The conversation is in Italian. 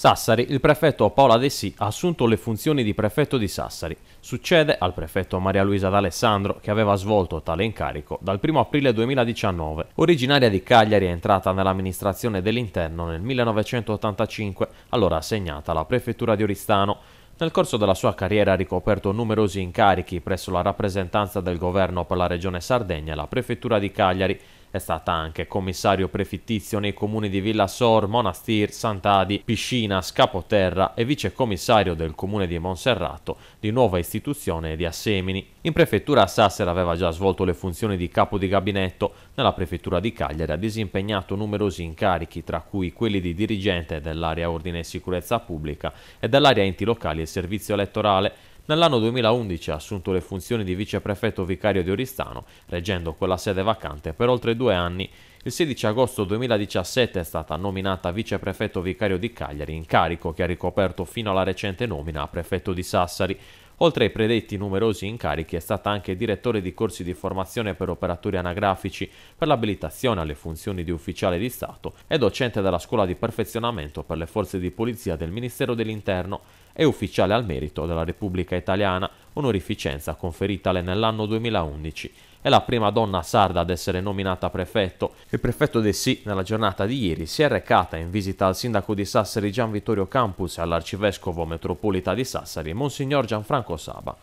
Sassari, il prefetto Paola Dessì ha assunto le funzioni di prefetto di Sassari. Succede al prefetto Maria Luisa D'Alessandro, che aveva svolto tale incarico dal 1 aprile 2019. Originaria di Cagliari, è entrata nell'amministrazione dell'interno nel 1985, allora assegnata alla prefettura di Oristano. Nel corso della sua carriera ha ricoperto numerosi incarichi presso la rappresentanza del governo per la regione Sardegna e la prefettura di Cagliari è stata anche commissario prefittizio nei comuni di Villasor, Monastir, Sant'Adi, Piscina, Scapoterra e vicecommissario del comune di Monserrato, di nuova istituzione di Assemini. In prefettura a Sassera aveva già svolto le funzioni di capo di gabinetto, nella prefettura di Cagliari ha disimpegnato numerosi incarichi, tra cui quelli di dirigente dell'area ordine e sicurezza pubblica e dell'area enti locali e servizio elettorale, Nell'anno 2011 ha assunto le funzioni di viceprefetto vicario di Oristano, reggendo quella sede vacante per oltre due anni. Il 16 agosto 2017 è stata nominata viceprefetto vicario di Cagliari, incarico che ha ricoperto fino alla recente nomina a prefetto di Sassari. Oltre ai predetti numerosi incarichi è stata anche direttore di corsi di formazione per operatori anagrafici per l'abilitazione alle funzioni di ufficiale di Stato e docente della Scuola di Perfezionamento per le Forze di Polizia del Ministero dell'Interno e ufficiale al merito della Repubblica Italiana, onorificenza conferitale nell'anno 2011 è la prima donna sarda ad essere nominata prefetto. Il prefetto De Sì, nella giornata di ieri, si è recata in visita al sindaco di Sassari Gian Vittorio Campus e all'arcivescovo metropolita di Sassari, Monsignor Gianfranco Saba.